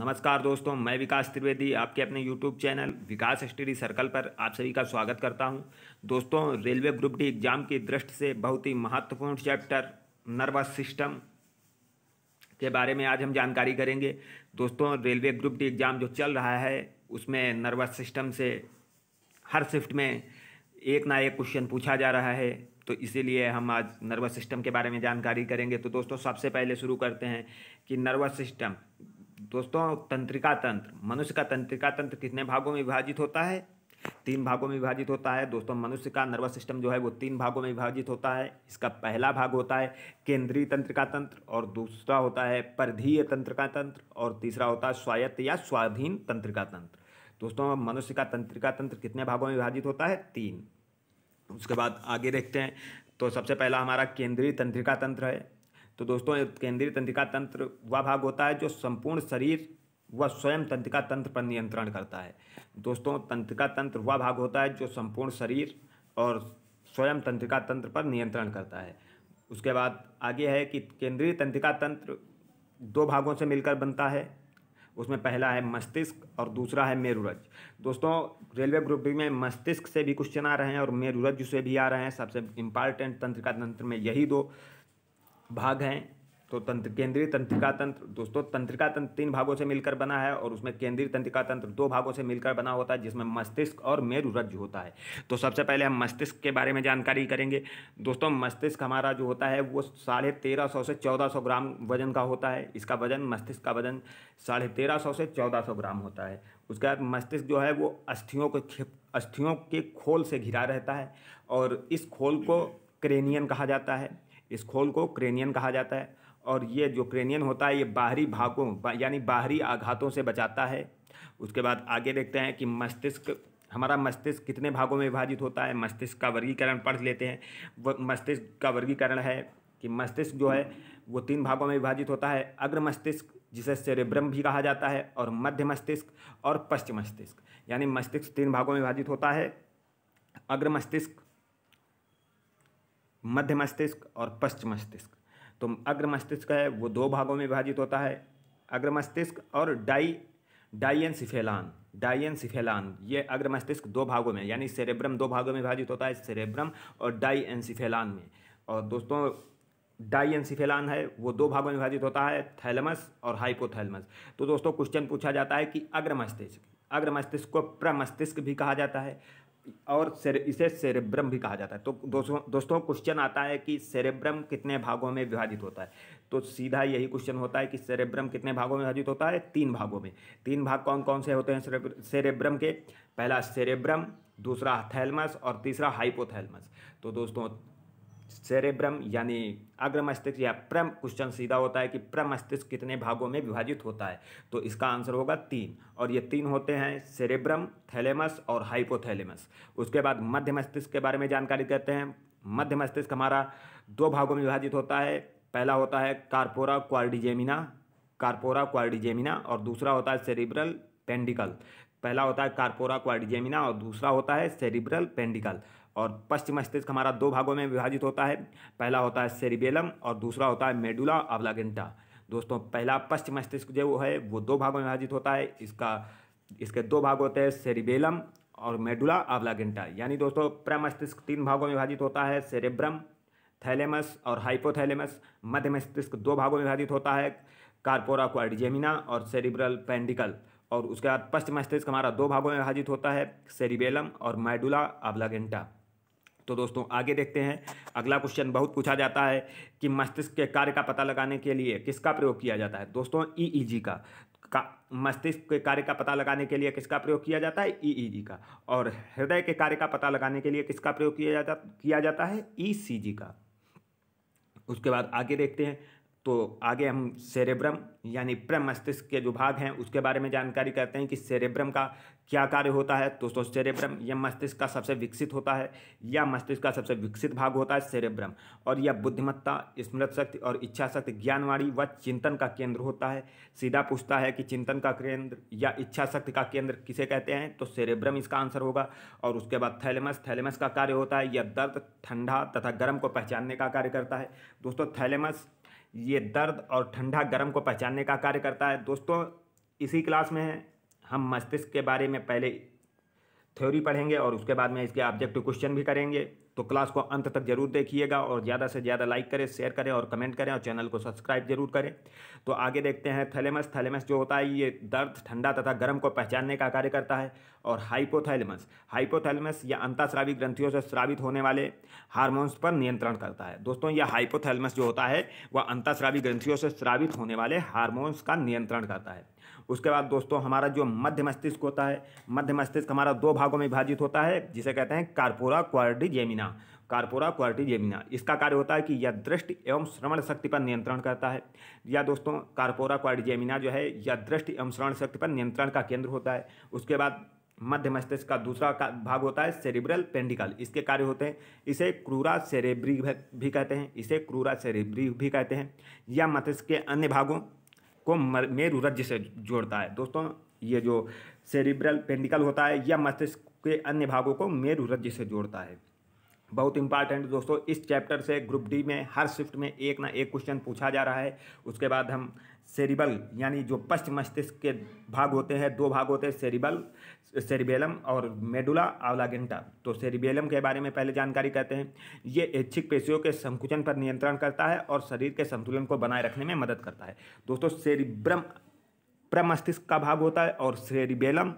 नमस्कार दोस्तों मैं विकास त्रिवेदी आपके अपने YouTube channel Vikas study circle पर आप सभी का स्वागत करता हूं दोस्तों रेलवे ग्रुप डी एग्जाम की दृष्टि से बहुत ही महत्वपूर्ण चैप्टर नर्वस सिस्टम के बारे में आज हम जानकारी करेंगे दोस्तों रेलवे ग्रुप डी एग्ज़ाम जो चल रहा है उसमें नर्वस सिस्टम से हर शिफ्ट में एक ना एक क्वेश्चन पूछा जा रहा है तो इसीलिए हम आज नर्वस सिस्टम के बारे में जानकारी करेंगे तो दोस्तों सबसे पहले शुरू करते हैं कि नर्वस सिस्टम दोस्तों तंत्रिका तंत्र मनुष्य का तंत्रिका तंत्र कितने भागों में विभाजित होता है तीन भागों में विभाजित होता है दोस्तों मनुष्य का नर्वस सिस्टम जो है वो तीन भागों में विभाजित होता है इसका पहला भाग होता है केंद्रीय तंत्रिका तंत्र और दूसरा होता है परधीय तंत्रिका तंत्र और तीसरा होता है स्वायत्त या स्वाधीन तंत्रिका तंत्र दोस्तों मनुष्य का तंत्रिका तंत्र कितने भागों में विभाजित होता है तीन उसके बाद आगे देखते हैं तो सबसे पहला हमारा केंद्रीय तंत्रिका तंत्र है तो दोस्तों केंद्रीय तंत्रिका तंत्र वह भाग होता है जो संपूर्ण शरीर व स्वयं तंत्रिका तंत्र पर नियंत्रण करता है दोस्तों तंत्रिका तंत्र वह भाग होता है जो संपूर्ण शरीर और स्वयं तंत्रिका तंत्र पर नियंत्रण करता है उसके बाद आगे है कि केंद्रीय तंत्रिका तंत्र दो भागों से मिलकर बनता है उसमें पहला है मस्तिष्क और दूसरा है मेरुरज दोस्तों रेलवे ग्रुप बी में मस्तिष्क से भी क्वेश्चन आ रहे हैं और मेरुरज से भी आ रहे हैं सबसे इम्पॉर्टेंट तंत्रिका तंत्र में यही दो भाग हैं तो तंत्र केंद्रीय तंत्रिका तंत्र दोस्तों तंत्रिका तंत्र तीन भागों से मिलकर बना है और उसमें केंद्रीय तंत्रिका तंत्र दो भागों से मिलकर बना होता है जिसमें मस्तिष्क और मेरु रज्जु होता है तो सबसे पहले हम मस्तिष्क के बारे में जानकारी करेंगे दोस्तों मस्तिष्क हमारा जो होता है वो साढ़े तेरह सौ से चौदह सौ ग्राम वजन का होता है इसका वजन मस्तिष्क का वजन साढ़े तेरह सौ से चौदह सौ ग्राम होता है उसके बाद मस्तिष्क जो है वो अस्थियों के अस्थियों के खोल से घिरा रहता है और इस खोल को क्रेनियन कहा जाता है इस खोल को क्रेनियन कहा जाता है और ये जो क्रेनियन होता है ये बाहरी भागों यानी बाहरी आघातों से बचाता है उसके बाद आगे देखते हैं कि मस्तिष्क हमारा मस्तिष्क कितने भागों में विभाजित होता है मस्तिष्क का वर्गीकरण पढ़ लेते हैं मस्तिष्क का वर्गीकरण है कि मस्तिष्क जो है वो तीन भागों में विभाजित होता है अग्र मस्तिष्क जिसे सेरेब्रम भी कहा जाता है और मध्य मस्तिष्क और पश्चिम मस्तिष्क यानी मस्तिष्क तीन भागों में विभाजित होता है अग्र मस्तिष्क मध्य मस्तिष्क और पश्चिम मस्तिष्क तो अग्र मस्तिष्क है वो दो भागों में विभाजित होता है अग्र मस्तिष्क और डाई डाइएनसिफेलान डाइएनसिफेलान ये अग्र मस्तिष्क दो भागों में यानी सेरेब्रम दो भागों में विभाजित होता है सेरेब्रम और डाइएनसिफेलान में और दोस्तों डाइएनसिफेलान है वो दो भागों में विभाजित होता है थैलमस और हाइपोथैलमस तो दोस्तों क्वेश्चन पूछा जाता है कि अग्र मस्तिष्क अग्र मस्तिष्क को प्रमस्तिष्क भी कहा जाता है और सेर, इसे सेरेब्रम भी कहा जाता है तो दोस्तों दोस्तों क्वेश्चन आता है कि सेरेब्रम कितने भागों में विभाजित होता है तो सीधा यही क्वेश्चन होता है कि सेरेब्रम कितने भागों में विभाजित होता है तीन भागों में तीन भाग कौन कौन से होते हैं सेरेब्रम के पहला सेरेब्रम दूसरा थैलमस और तीसरा हाइपोथैलमस तो दोस्तों सेरेब्रम यानी अग्र मस्तिष्क या प्रम क्वेश्चन सीधा होता है कि प्रम मस्तिष्क कितने भागों में विभाजित होता है तो इसका आंसर होगा तीन और ये तीन होते हैं सेरेब्रम थैलेमस और हाइपोथैलेमस उसके बाद मध्य मस्तिष्क के बारे में जानकारी देते हैं मध्य मस्तिष्क हमारा दो भागों में विभाजित होता है पहला होता है कार्पोरा क्वारडिजेमिना कार्पोरा क्वार्डिजेमिना और दूसरा होता है सेरिब्रल पेंडिकल पहला होता है कार्पोरा क्वाडिजेमिना और दूसरा होता है सेरिब्रल पेंडिकल और पश्चिम मस्तिष्क हमारा दो भागों में विभाजित होता है पहला होता है सेरिबेलम और दूसरा होता है मेडुला अवलागेंटा दोस्तों पहला पश्चिम मस्तिष्क जो है वो दो भागों में विभाजित होता है इसका इसके दो भाग होते हैं सेरिबेलम और मेडुला अवलागेंटा यानी दोस्तों प्रमस्तिष्क तीन भागों में विभाजित होता है सेरेब्रम थैलेमस और हाइपोथैलेमस मध्य मस्तिष्क दो भागों में विभाजित होता है कार्पोरा क्वाडिजेमिना और सेरिब्रल पेंडिकल और उसके बाद पश्च मस्तिष्क हमारा दो भागों में विभाजित होता है सेरिबेलम और मैडुला आबलागेंटा तो दोस्तों आगे देखते हैं अगला क्वेश्चन बहुत पूछा जाता है कि मस्तिष्क के कार्य का पता लगाने के लिए किसका प्रयोग किया जाता है दोस्तों ईईजी e e का का मस्तिष्क के कार्य का पता लगाने के लिए किसका प्रयोग किया जाता है ईईजी e का और हृदय के कार्य का पता लगाने के लिए किसका प्रयोग किया जाता किया जाता है ईसीजी का उसके बाद आगे देखते हैं तो आगे हम सेरेब्रम यानी प्रम मस्तिष्क के जो भाग हैं उसके बारे में जानकारी करते हैं कि सेरेब्रम का क्या कार्य होता है दोस्तों तो सेरेब्रम यह मस्तिष्क का सबसे विकसित होता है या मस्तिष्क का सबसे विकसित भाग होता है सेरेब्रम और यह बुद्धिमत्ता स्मृत शक्ति और इच्छा शक्ति ज्ञानवाणी व चिंतन का केंद्र होता है सीधा पूछता है कि चिंतन का केंद्र या इच्छा शक्ति का केंद्र किसे कहते हैं तो सेरेब्रम इसका आंसर होगा और उसके बाद थैलेमस थैलेमस का कार्य होता है यह दर्द ठंडा तथा गर्म को पहचानने का कार्य करता है दोस्तों थैलेमस ये दर्द और ठंडा गर्म को पहचानने का कार्य करता है दोस्तों इसी क्लास में हम मस्तिष्क के बारे में पहले थ्योरी पढ़ेंगे और उसके बाद में इसके ऑब्जेक्टिव क्वेश्चन भी करेंगे तो क्लास को अंत तक जरूर देखिएगा और ज़्यादा से ज़्यादा लाइक करें शेयर करें और कमेंट करें और चैनल को सब्सक्राइब जरूर करें तो आगे देखते हैं थैलेमस थैलेमस जो होता है ये दर्द ठंडा तथा गर्म को पहचानने का कार्य करता है और हाइपोथैलेमस हाइपोथैलेमस या अंताश्रावी ग्रंथियों से स्रावित होने वाले हार्मोन्स पर नियंत्रण करता है दोस्तों यह हाइपोथैलेमस जो होता है वह अंताश्रावी ग्रंथियों से स्रावित होने वाले हार्मोन्स का नियंत्रण करता है उसके बाद दोस्तों हमारा जो मध्य मस्तिष्क होता है मध्य मस्तिष्क हमारा दो भागों में विभाजित होता है जिसे कहते हैं कार्पोरा क्वारडी जेमिना जेमिना कारपोरा क्वालिटी जेमिना इसका कार्य होता है कि यह दृष्टि एवं श्रवण शक्ति पर नियंत्रण करता है या दोस्तों कारपोरा क्वालिटी जेमिना जो है यह दृष्टि एवं श्रवण शक्ति पर नियंत्रण का केंद्र होता है उसके बाद मध्य मस्तिष्क का दूसरा का भाग होता है सेरिब्रल पेंडिकल इसके कार्य होते हैं इसे क्रूरा सेरेब्री भी कहते हैं इसे क्रूरा सेरेब्री भी कहते हैं यह मस्तिष्क के अन्य भागों को मेरु रज्ज से जोड़ता है दोस्तों ये जो सेरिब्रल पेंडिकल होता है यह मस्तिष्क के अन्य भागों को मेरु रज्ज से जोड़ता है बहुत इंपॉर्टेंट दोस्तों इस चैप्टर से ग्रुप डी में हर शिफ्ट में एक ना एक क्वेश्चन पूछा जा रहा है उसके बाद हम सेरिबल यानी जो पश्च मस्तिष्क के भाग होते हैं दो भाग होते हैं सेरिबल सेरिबेलम और मेडुला आवलागेंटा तो सेरिबेलम के बारे में पहले जानकारी करते हैं ये ऐच्छिक पेशियों के संकुचन पर नियंत्रण करता है और शरीर के संतुलन को बनाए रखने में मदद करता है दोस्तों सेरिब्रम प्रमस्तिष्क का भाग होता है और सेरिबेलम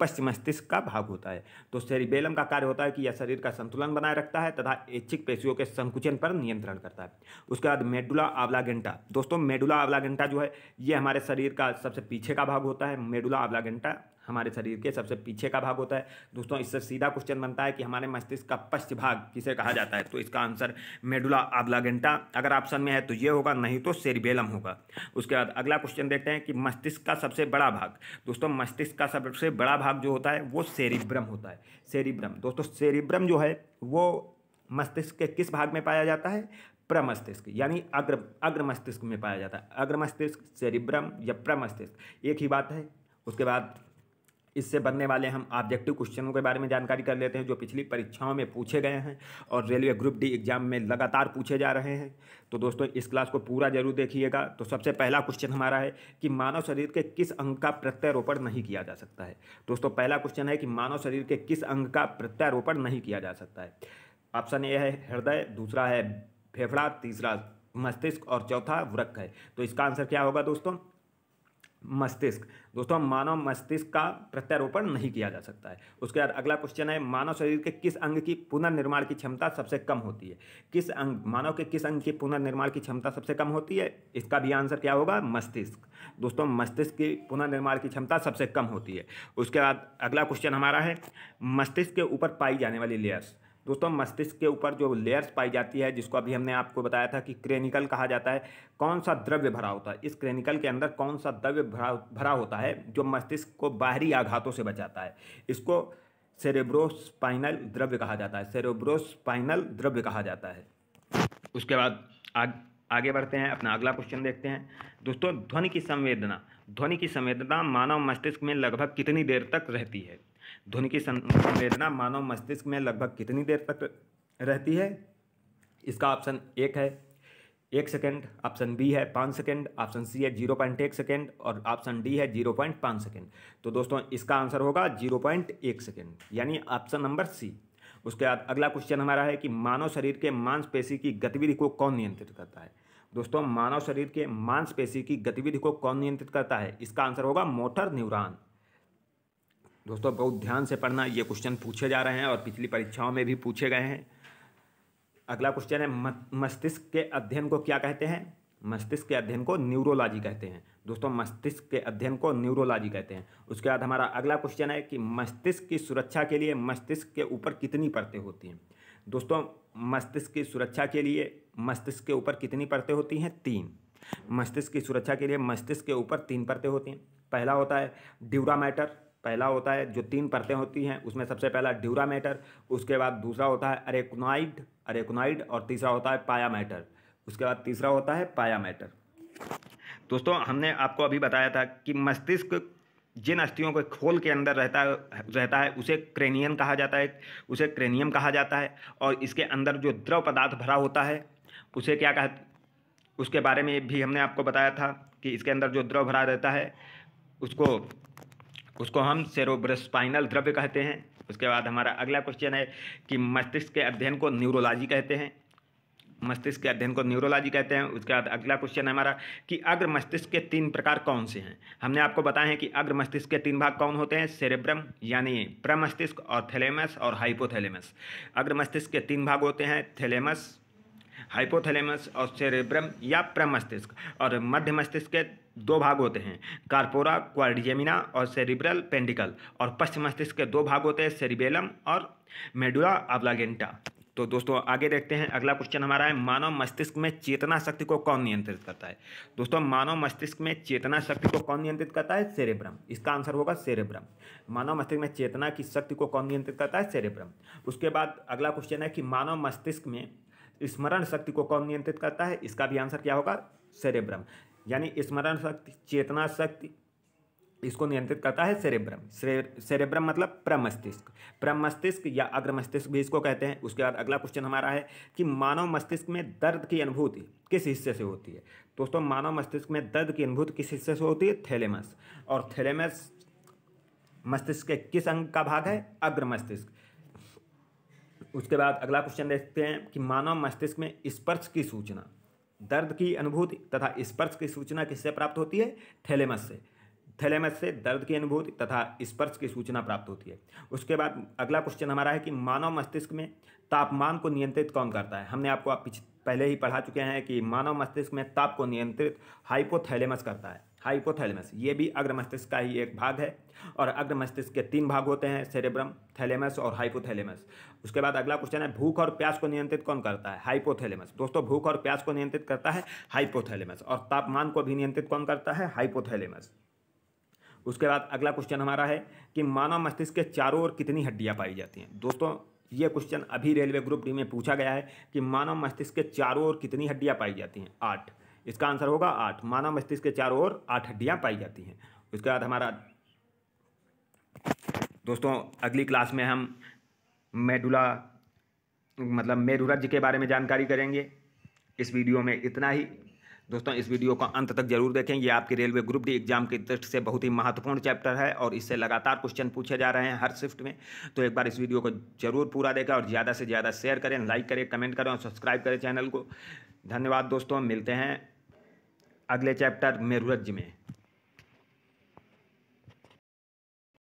पश्चिम मस्तिष्क का भाग होता है तो सेरिबेलम का कार्य होता है कि यह शरीर का संतुलन बनाए रखता है तथा ऐच्छिक पेशियों के संकुचन पर नियंत्रण करता है उसके बाद मेडुला आवलागेंटा दोस्तों मेडुला आवलागेंटा जो है ये हमारे शरीर का सबसे पीछे का भाग होता है मेडुला आवलागेंटा हमारे शरीर के सबसे पीछे का भाग होता है दोस्तों इससे सीधा क्वेश्चन बनता है कि हमारे मस्तिष्क का पश्च भाग किसे कहा जाता है तो इसका आंसर मेडुला आबलागेंटा अगर ऑप्शन में है तो ये होगा नहीं तो सेरिबेलम होगा उसके बाद अगला क्वेश्चन देखते हैं कि मस्तिष्क का सबसे बड़ा भाग दोस्तों मस्तिष्क का सबसे बड़ा भाग जो होता है वो सेरिब्रम होता है सेरिब्रम दोस्तों सेरिब्रम जो है वो मस्तिष्क के किस भाग में पाया जाता है प्रमस्तिष्क यानी अग्र अग्र मस्तिष्क में पाया जाता है अग्र मस्तिष्क सेरिब्रम या प्रमस्तिष्क एक ही बात है उसके बाद इससे बनने वाले हम ऑब्जेक्टिव क्वेश्चनों के बारे में जानकारी कर लेते हैं जो पिछली परीक्षाओं में पूछे गए हैं और रेलवे ग्रुप डी एग्जाम में लगातार पूछे जा रहे हैं तो दोस्तों इस क्लास को पूरा जरूर देखिएगा तो सबसे पहला क्वेश्चन हमारा है कि मानव शरीर के किस अंग का प्रत्यारोपण नहीं किया जा सकता है दोस्तों पहला क्वेश्चन है कि मानव शरीर के किस अंग का प्रत्यारोपण नहीं किया जा सकता है ऑप्शन ए है हृदय दूसरा है फेफड़ा तीसरा मस्तिष्क और चौथा वृक्ष है तो इसका आंसर क्या होगा दोस्तों मस्तिष्क दोस्तों मानव मस्तिष्क का प्रत्यारोपण नहीं किया जा सकता है उसके बाद अगला क्वेश्चन है मानव शरीर के किस अंग की पुनर्निर्माण की क्षमता सबसे कम होती है किस अंग मानव के किस अंग की पुनर्निर्माण की क्षमता सबसे कम होती है इसका भी आंसर क्या होगा मस्तिष्क दोस्तों मस्तिष्क की पुनर्निर्माण की क्षमता सबसे कम होती है उसके बाद अगला क्वेश्चन हमारा है मस्तिष्क के ऊपर पाई जाने वाली लेयर्स दोस्तों मस्तिष्क के ऊपर जो लेयर्स पाई जाती है जिसको अभी हमने आपको बताया था कि क्रेनिकल कहा जाता है कौन सा द्रव्य भरा होता है इस क्रेनिकल के अंदर कौन सा द्रव्य भरा भरा होता है जो मस्तिष्क को बाहरी आघातों से बचाता है इसको सेरेब्रोस्पाइनल द्रव्य कहा जाता है सेरेब्रोस्पाइनल द्रव्य कहा जाता है उसके बाद आग आगे बढ़ते हैं अपना अगला क्वेश्चन देखते हैं दोस्तों ध्वनि की संवेदना ध्वनि की संवेदना मानव मस्तिष्क में लगभग कितनी देर तक रहती है ध्वनि की संवेदना मानव मस्तिष्क में लगभग कितनी देर तक रहती है इसका ऑप्शन एक है एक सेकेंड ऑप्शन बी है पाँच सेकेंड ऑप्शन सी है जीरो पॉइंट एक सेकेंड और ऑप्शन डी है जीरो पॉइंट पाँच सेकेंड तो दोस्तों इसका आंसर होगा जीरो पॉइंट एक सेकेंड यानी ऑप्शन नंबर सी उसके बाद अगला क्वेश्चन हमारा है कि मानव शरीर के मांसपेशी की गतिविधि को कौन नियंत्रित करता है दोस्तों मानव शरीर के मांसपेशी की गतिविधि को कौन नियंत्रित करता है इसका आंसर होगा मोटर न्यूरॉन दोस्तों बहुत ध्यान से पढ़ना ये क्वेश्चन पूछे जा रहे हैं और पिछली परीक्षाओं में भी पूछे गए हैं अगला क्वेश्चन है मस्तिष्क के अध्ययन को क्या कहते हैं मस्तिष्क के अध्ययन को न्यूरोलॉजी कहते हैं दोस्तों मस्तिष्क के अध्ययन को न्यूरोलॉजी कहते हैं उसके बाद हमारा अगला क्वेश्चन है कि मस्तिष्क की सुरक्षा के लिए मस्तिष्क के ऊपर कितनी परतें होती हैं दोस्तों मस्तिष्क की सुरक्षा के लिए मस्तिष्क के ऊपर कितनी परतें होती हैं तीन मस्तिष्क की सुरक्षा के लिए मस्तिष्क के ऊपर तीन परतें होती हैं पहला होता है ड्यूरा मैटर पहला होता है जो तीन परतें होती हैं उसमें सबसे पहला ड्यूरा मैटर उसके बाद दूसरा होता है अरेकोनाइड अरेकोनाइड और तीसरा होता है पाया मैटर उसके बाद तीसरा होता है पाया मैटर दोस्तों हमने आपको अभी बताया था कि मस्तिष्क जिन अस्थियों के खोल के अंदर रहता रहता है उसे क्रेनियन कहा जाता है उसे क्रेनियम कहा जाता है और इसके अंदर जो द्रव पदार्थ भरा होता है उसे क्या कह उसके बारे में भी हमने आपको बताया था कि इसके अंदर जो द्रव भरा रहता है उसको उसको हम सेरोब्रस्पाइनल द्रव्य कहते हैं उसके बाद हमारा अगला क्वेश्चन है कि मस्तिष्क के अध्ययन को न्यूरोलॉजी कहते हैं मस्तिष्क के अध्ययन को न्यूरोलॉजी कहते हैं उसके बाद अगला क्वेश्चन है हमारा कि अग्र मस्तिष्क के तीन प्रकार कौन से हैं हमने आपको बताया है कि अग्र मस्तिष्क के तीन भाग कौन होते हैं सेरेब्रम यानी प्रमस्तिष्क और थैलेमस और हाइपोथैलेमस अग्र मस्तिष्क के तीन भाग होते हैं थैलेमस हाइपोथैलेमस और सेरेब्रम या प्रमस्तिष्क और मध्य मस्तिष्क के दो भाग होते हैं कारपोरा क्वारिजेमिना और सेरिब्रल पेंडिकल और पश्चिम मस्तिष्क के दो भाग होते हैं सेरिबेलम और मेडुला अब्लागेंटा तो दोस्तों आगे देखते हैं अगला क्वेश्चन हमारा है मानव मस्तिष्क में चेतना शक्ति को कौन नियंत्रित करता है दोस्तों मानव मस्तिष्क में चेतना शक्ति को कौन नियंत्रित करता है सेरेब्रम इसका आंसर होगा सेरेब्रम मानव मस्तिष्क में चेतना की शक्ति को कौन नियंत्रित करता है सेरेब्रम उसके बाद अगला क्वेश्चन है कि मानव मस्तिष्क में स्मरण शक्ति को कौन नियंत्रित करता है इसका भी आंसर क्या होगा सेरेब्रम यानी स्मरण शक्ति चेतना शक्ति इसको नियंत्रित करता है सेरेब्रम सेरेब्रम मतलब प्रमस्तिष्क प्रमस्तिष्क या अग्र मस्तिष्क भी इसको कहते हैं उसके बाद अगला क्वेश्चन हमारा है कि मानव मस्तिष्क में दर्द की अनुभूति किस हिस्से से होती है दोस्तों मानव मस्तिष्क में दर्द की अनुभूति किस हिस्से से होती है थैलेमस और थैलेमस मस्तिष्क के किस अंग का भाग है अग्र मस्तिष्क उसके बाद अगला क्वेश्चन देखते हैं कि मानव मस्तिष्क में स्पर्श की सूचना दर्द की अनुभूति तथा स्पर्श की सूचना किससे प्राप्त होती है थैलेमस से थैलेमस से दर्द की अनुभूति तथा स्पर्श की सूचना प्राप्त होती है उसके बाद अगला क्वेश्चन हमारा है कि मानव मस्तिष्क में तापमान को नियंत्रित कौन करता है हमने आपको आप पहले ही पढ़ा चुके हैं कि मानव मस्तिष्क में ताप को नियंत्रित हाइपोथैलेमस करता है हाइपोथैलेमस ये भी अग्र मस्तिष्क का ही एक भाग है और अग्र मस्तिष्क के तीन भाग होते हैं सेरेब्रम थैलेमस और हाइपोथैलेमस उसके बाद अगला क्वेश्चन है भूख और प्यास को नियंत्रित कौन करता है हाइपोथैलेमस दोस्तों भूख और प्यास को नियंत्रित करता है हाइपोथैलेमस और तापमान को भी नियंत्रित कौन करता है हाइपोथैलेमस उसके बाद अगला क्वेश्चन हमारा है कि मानव मस्तिष्क के चारों ओर कितनी हड्डियाँ पाई जाती हैं दोस्तों ये क्वेश्चन अभी रेलवे ग्रुप डी में पूछा गया है कि मानव मस्तिष्क के चारों ओर कितनी हड्डियाँ पाई जाती हैं आठ इसका आंसर होगा आठ मानव मस्तिष्क के चारों ओर आठ हड्डियाँ पाई जाती हैं उसके बाद हमारा दोस्तों अगली क्लास में हम मेडुला मतलब मेरुरज के बारे में जानकारी करेंगे इस वीडियो में इतना ही दोस्तों इस वीडियो को अंत तक जरूर देखें ये आपके रेलवे ग्रुप डी एग्जाम की दृष्टि से बहुत ही महत्वपूर्ण चैप्टर है और इससे लगातार क्वेश्चन पूछे जा रहे हैं हर शिफ्ट में तो एक बार इस वीडियो को जरूर पूरा देखें और ज़्यादा से ज़्यादा शेयर करें लाइक करें कमेंट करें और सब्सक्राइब करें चैनल को धन्यवाद दोस्तों मिलते हैं अगले चैप्टर में में